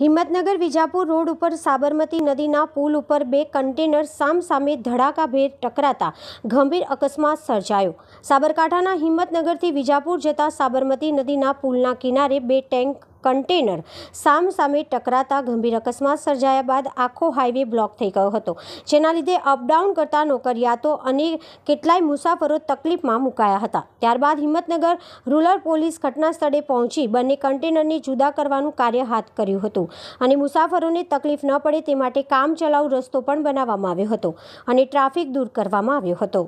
Himmatnagar Vijapur road ઉપર સાબરમતી નદીના પુલ ઉપર બે કન્ટેનર સામસામે ધડાકાભેર ટકરાતા ગંભીર અકસ્માત સર્જાયો સાબરકાંઠાના હિંમતનગરથી વિજાપુર જતા સાબરમતી નદીના પુલના કિનારે બે ટેન્ક કન્ટેનર સામસામે ટકરાતા ગંભીર અકસ્માત સર્જાયા બાદ આખો હાઈવે બ્લોક થઈ ગયો હતો જેના લીધે અપડાઉન કરતા નોકરિયાતો અને કેટલાય મુસાફરો તકલીફમાં મુકાયા હતા ત્યારબાદ હિંમતનગર રૂરલ પોલીસ ઘટના સ્થળે પહોંચી બંને કન્ટેનરને જુદા કરવાનું કાર્ય હાથ કર્યું હતું અને મુસાફરોને તકલીફ ન પડે તે માટે કામચલાઉ રસ્તો પણ બનાવવામાં આવ્યો હતો અને ટ્રાફિક દૂર કરવામાં આવ્યો હતો